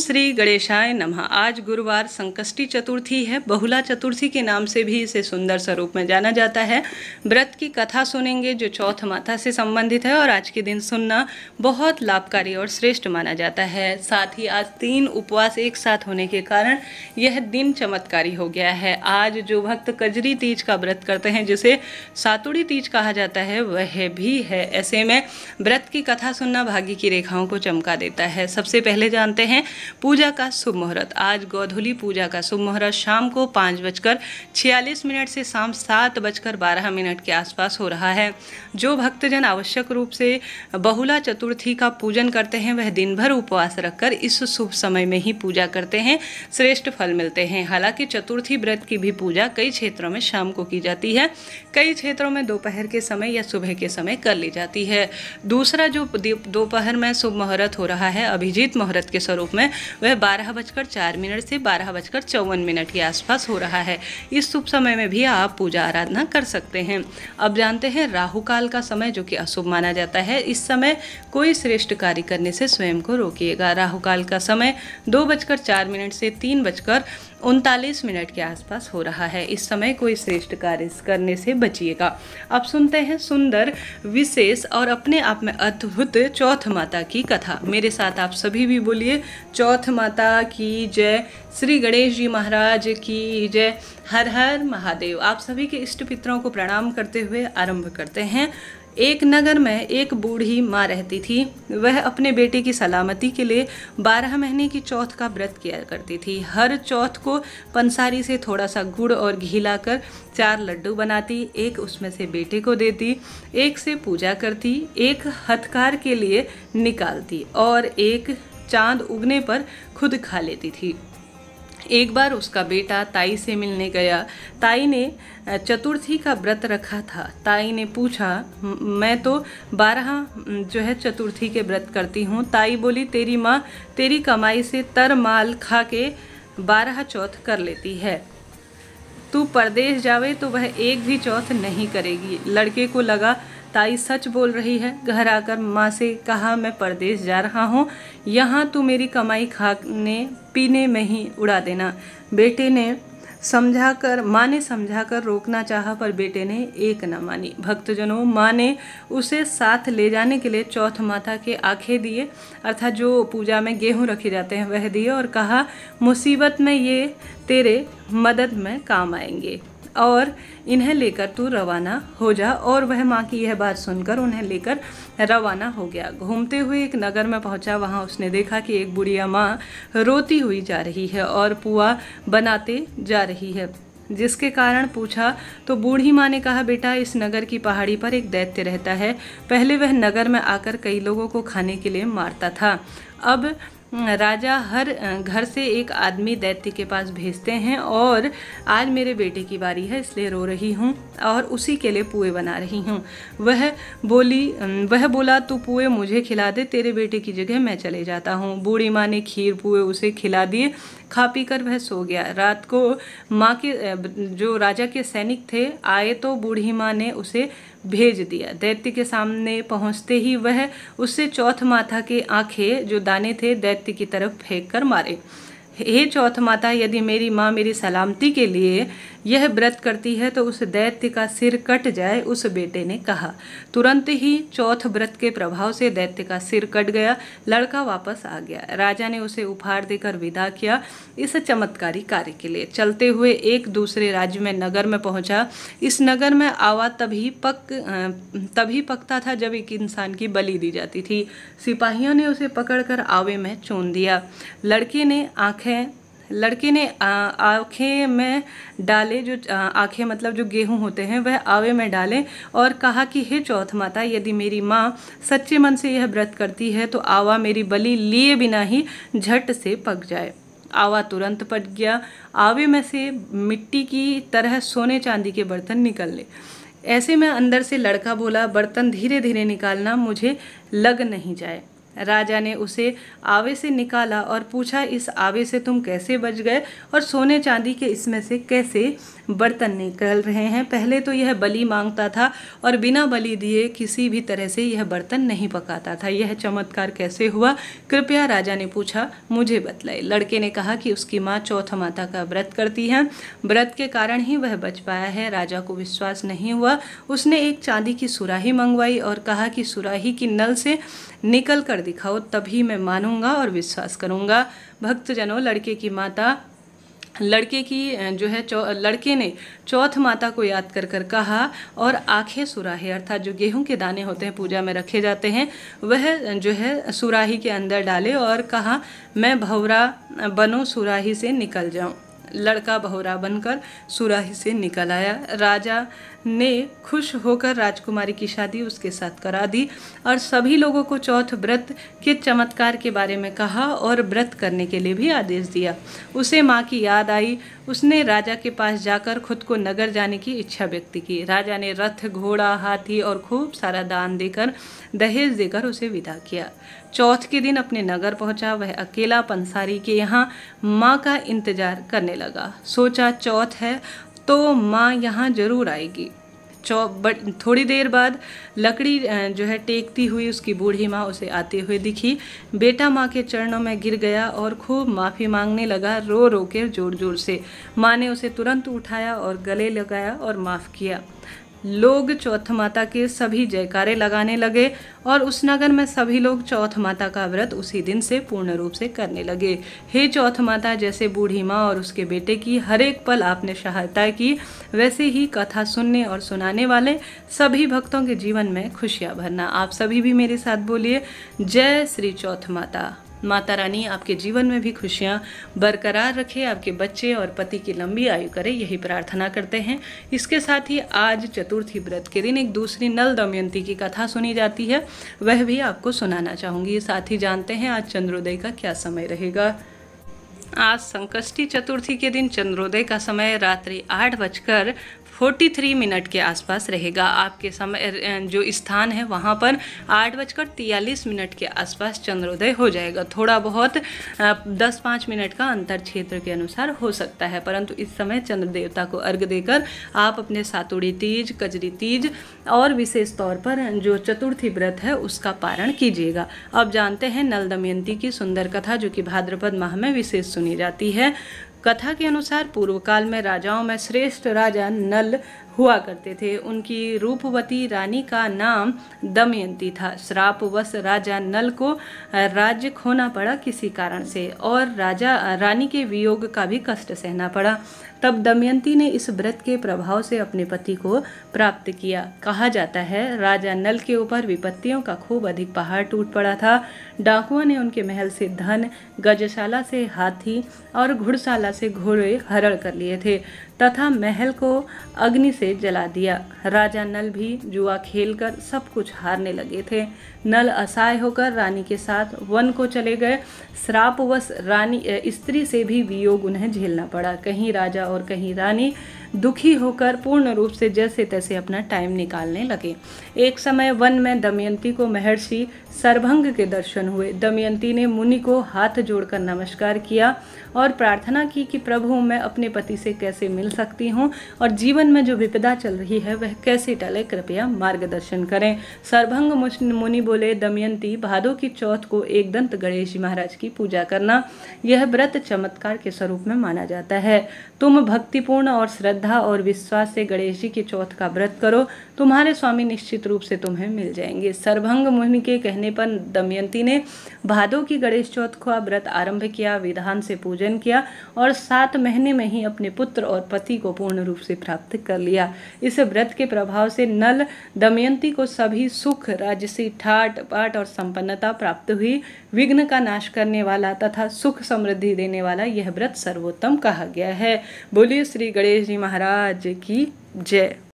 श्री गणेशाय नमः आज गुरुवार संकष्टी चतुर्थी है बहुला चतुर्थी के नाम से भी इसे सुंदर स्वरूप में जाना जाता है व्रत की कथा सुनेंगे जो चौथ माता से संबंधित है और आज के दिन सुनना बहुत लाभकारी और श्रेष्ठ माना जाता है साथ ही आज तीन उपवास एक साथ होने के कारण यह दिन चमत्कारी हो गया है आज जो भक्त कजरी तीज का व्रत करते हैं जिसे सातुड़ी तीज कहा जाता है वह भी है ऐसे में व्रत की कथा सुनना भाग्य की रेखाओं को चमका देता है सबसे पहले जानते हैं पूजा का शुभ मुहूर्त आज गौधुली पूजा का शुभ मुहूर्त शाम को पाँच बजकर छियालीस मिनट से शाम सात बजकर बारह मिनट के आसपास हो रहा है जो भक्तजन आवश्यक रूप से बहुला चतुर्थी का पूजन करते हैं वह दिन भर उपवास रखकर इस शुभ समय में ही पूजा करते हैं श्रेष्ठ फल मिलते हैं हालांकि चतुर्थी व्रत की भी पूजा कई क्षेत्रों में शाम को की जाती है कई क्षेत्रों में दोपहर के समय या सुबह के समय कर ली जाती है दूसरा जो दोपहर में शुभ मुहूर्त हो रहा है अभिजीत मुहूर्त के स्वरूप में वह बारह बजकर चार मिनट से बारह बजकर चौवन मिनट के आसपास हो रहा है इस शुभ समय में भी आप पूजा आराधना कर सकते हैं अब जानते हैं राहु काल का समय जो कि अशुभ माना जाता है इस समय कोई श्रेष्ठ कार्य करने से स्वयं को रोकिएगा राहु काल का समय दो बजकर चार मिनट से तीन बजकर उनतालीस मिनट के आसपास हो रहा है इस समय कोई श्रेष्ठ कार्य करने से बचिएगा अब सुनते हैं सुंदर विशेष और अपने आप में अद्भुत चौथ माता की कथा मेरे साथ आप सभी भी बोलिए चौथ माता की जय श्री गणेश जी महाराज की जय हर हर महादेव आप सभी के इष्ट पितरों को प्रणाम करते हुए आरंभ करते हैं एक नगर में एक बूढ़ी माँ रहती थी वह अपने बेटे की सलामती के लिए बारह महीने की चौथ का व्रत किया करती थी हर चौथ को पंसारी से थोड़ा सा गुड़ और घी लाकर चार लड्डू बनाती एक उसमें से बेटे को देती एक से पूजा करती एक हथकार के लिए निकालती और एक चांद उगने पर खुद खा लेती थी एक बार उसका बेटा ताई से मिलने गया ताई ने चतुर्थी का व्रत रखा था ताई ने पूछा मैं तो बारह जो है चतुर्थी के व्रत करती हूँ ताई बोली तेरी माँ तेरी कमाई से तर माल खा के बारह चौथ कर लेती है तू परदेश जावे तो वह एक भी चौथ नहीं करेगी लड़के को लगा ताई सच बोल रही है घर आकर माँ से कहा मैं परदेश जा रहा हूँ यहाँ तू मेरी कमाई खाने पीने में ही उड़ा देना बेटे ने समझा कर माँ ने समझा कर रोकना चाहा पर बेटे ने एक न मानी भक्तजनों माँ ने उसे साथ ले जाने के लिए चौथ माता के आँखें दिए अर्थात जो पूजा में गेहूँ रखे जाते हैं वह दिए और कहा मुसीबत में ये तेरे मदद में काम आएंगे और इन्हें लेकर तू रवाना हो जा और वह माँ की यह बात सुनकर उन्हें लेकर रवाना हो गया घूमते हुए एक नगर में पहुंचा वहाँ उसने देखा कि एक बुढ़िया माँ रोती हुई जा रही है और पुआ बनाते जा रही है जिसके कारण पूछा तो बूढ़ी माँ ने कहा बेटा इस नगर की पहाड़ी पर एक दैत्य रहता है पहले वह नगर में आकर कई लोगों को खाने के लिए मारता था अब राजा हर घर से एक आदमी दैत्य के पास भेजते हैं और आज मेरे बेटे की बारी है इसलिए रो रही हूँ और उसी के लिए पुए बना रही हूँ वह बोली वह बोला तू पुए मुझे खिला दे तेरे बेटे की जगह मैं चले जाता हूँ बूढ़ी माँ ने खीर पुए उसे खिला दिए खा पी कर वह सो गया रात को माँ के जो राजा के सैनिक थे आए तो बूढ़ी माँ ने उसे भेज दिया दैत्य के सामने पहुंचते ही वह उससे चौथ माथा के आंखें जो दाने थे दैत्य की तरफ फेंक कर मारे हे चौथ माता यदि मेरी माँ मेरी सलामती के लिए यह व्रत करती है तो उस दैत्य का सिर कट जाए उस बेटे ने कहा तुरंत ही चौथ व्रत के प्रभाव से दैत्य का सिर कट गया लड़का वापस आ गया राजा ने उसे उपहार देकर विदा किया इस चमत्कारी कार्य के लिए चलते हुए एक दूसरे राज्य में नगर में पहुंचा इस नगर में आवा तभी पक तभी पकता था जब एक इंसान की बलि दी जाती थी सिपाहियों ने उसे पकड़कर आवे में चून दिया लड़के ने आंखें आँखें लड़के ने आँखें में डाले जो आँखें मतलब जो गेहूं होते हैं वह आवे में डाले और कहा कि हे चौथ माता यदि मेरी माँ सच्चे मन से यह व्रत करती है तो आवा मेरी बलि लिए बिना ही झट से पक जाए आवा तुरंत पट गया आवे में से मिट्टी की तरह सोने चांदी के बर्तन निकल ले ऐसे में अंदर से लड़का बोला बर्तन धीरे धीरे निकालना मुझे लग नहीं जाए राजा ने उसे आवे से निकाला और पूछा इस आवे से तुम कैसे बच गए और सोने चांदी के इसमें से कैसे बर्तन निकल रहे हैं पहले तो यह बलि मांगता था और बिना बलि दिए किसी भी तरह से यह बर्तन नहीं पकाता था यह चमत्कार कैसे हुआ कृपया राजा ने पूछा मुझे बतलाए लड़के ने कहा कि उसकी माँ चौथ माता का व्रत करती है व्रत के कारण ही वह बच पाया है राजा को विश्वास नहीं हुआ उसने एक चांदी की सुराही मंगवाई और कहा कि सुराही की नल से निकल कर दिखाओ तभी मैं मानूंगा और विश्वास करूंगा भक्तजनों लड़के की माता लड़के की जो है चौ लड़के ने चौथ माता को याद कर कर कहा और आंखें सुराही अर्थात जो गेहूं के दाने होते हैं पूजा में रखे जाते हैं वह जो है सुराही के अंदर डाले और कहा मैं भवरा बनो सुराही से निकल जाऊं लड़का बहुरा बनकर सुराही से निकल आया राजा ने खुश होकर राजकुमारी की शादी उसके साथ करा दी और सभी लोगों को चौथ व्रत के चमत्कार के बारे में कहा और व्रत करने के लिए भी आदेश दिया उसे माँ की याद आई उसने राजा के पास जाकर खुद को नगर जाने की इच्छा व्यक्त की राजा ने रथ घोड़ा हाथी और खूब सारा दान देकर दहेज देकर उसे विदा किया चौथ के दिन अपने नगर पहुंचा वह अकेला पंसारी के यहाँ माँ का इंतजार करने लगा सोचा चौथ है तो माँ यहाँ ज़रूर आएगी चौ बट थोड़ी देर बाद लकड़ी जो है टेकती हुई उसकी बूढ़ी माँ उसे आते हुए दिखी बेटा माँ के चरणों में गिर गया और खूब माफ़ी मांगने लगा रो रो के जोर जोर से माँ ने उसे तुरंत उठाया और गले लगाया और माफ़ किया लोग चौथ माता के सभी जयकारे लगाने लगे और उस नगर में सभी लोग चौथ माता का व्रत उसी दिन से पूर्ण रूप से करने लगे हे चौथ माता जैसे बूढ़ी माँ और उसके बेटे की हर एक पल आपने सहायता की वैसे ही कथा सुनने और सुनाने वाले सभी भक्तों के जीवन में खुशियाँ भरना आप सभी भी मेरे साथ बोलिए जय श्री चौथ माता माता रानी आपके जीवन में भी खुशियाँ बरकरार रखे आपके बच्चे और पति की लंबी आयु करे यही प्रार्थना करते हैं इसके साथ ही आज चतुर्थी व्रत के दिन एक दूसरी नल दमयंती की कथा सुनी जाती है वह भी आपको सुनाना चाहूँगी साथ ही जानते हैं आज चंद्रोदय का क्या समय रहेगा आज संकष्टी चतुर्थी के दिन चंद्रोदय का समय रात्रि आठ बजकर 43 मिनट के आसपास रहेगा आपके समय जो स्थान है वहाँ पर आठ बजकर तियालीस मिनट के आसपास चंद्रोदय हो जाएगा थोड़ा बहुत दस पाँच मिनट का अंतर क्षेत्र के अनुसार हो सकता है परंतु इस समय चंद्र देवता को अर्घ देकर आप अपने सातुड़ी तीज कजरी तीज और विशेष तौर पर जो चतुर्थी व्रत है उसका पारण कीजिएगा अब जानते हैं नल दमयंती की सुंदर कथा जो कि भाद्रपद माह में विशेष सुनी जाती है कथा के अनुसार पूर्व काल में राजाओं में श्रेष्ठ राजा नल हुआ करते थे उनकी रूपवती रानी का नाम दमयंती था श्रापवश राजा नल को राज्य खोना पड़ा किसी कारण से और राजा रानी के वियोग का भी कष्ट सहना पड़ा तब दमयंती ने इस व्रत के प्रभाव से अपने पति को प्राप्त किया कहा जाता है राजा नल के ऊपर विपत्तियों का खूब अधिक पहाड़ टूट पड़ा था डाकुओं ने उनके महल से धन गजशाला से हाथी और घुड़शाला से घोड़े हरण कर लिए थे तथा महल को अग्नि से जला दिया राजा नल भी जुआ खेलकर सब कुछ हारने लगे थे नल असहाय होकर रानी के साथ वन को चले गए श्रापवश रानी स्त्री से भी वियोग उन्हें झेलना पड़ा कहीं राजा और कहीं रानी दुखी होकर पूर्ण रूप से जैसे तैसे अपना टाइम निकालने लगे एक समय वन में दमयंती को महर्षि सर्वंग के दर्शन हुए दमयंती ने मुनि को हाथ जोड़कर नमस्कार किया और प्रार्थना की कि प्रभु मैं अपने पति से कैसे मिल सकती हूँ और जीवन में जो विपदा चल रही है वह कैसे टले कृपया मार्गदर्शन करें सर्वंग मुनि बोले दमयंती भादो की चौथ को एक दंत गणेश जी महाराज की पूजा करना यह व्रत चमत्कार के स्वरूप में माना जाता है तुम भक्तिपूर्ण और श्रद्धा और विश्वास से गणेश जी की चौथ का व्रत करो तुम्हारे स्वामी निश्चित रूप से तुम्हें मिल जाएंगे सर्वंग मुनि के कहने कहने पर दमयंती ने भादो की गणेश चौथ को व्रत आरंभ किया विधान से पूजन किया और सात महीने में ही अपने पुत्र और पति को पूर्ण रूप से प्राप्त कर लिया इस व्रत के प्रभाव से नल दमयंती को सभी सुख राजसी ठाट पाट और संपन्नता प्राप्त हुई विघ्न का नाश करने वाला तथा सुख समृद्धि देने वाला यह व्रत सर्वोत्तम कहा गया है बोलिए श्री गणेश जी महाराज की जय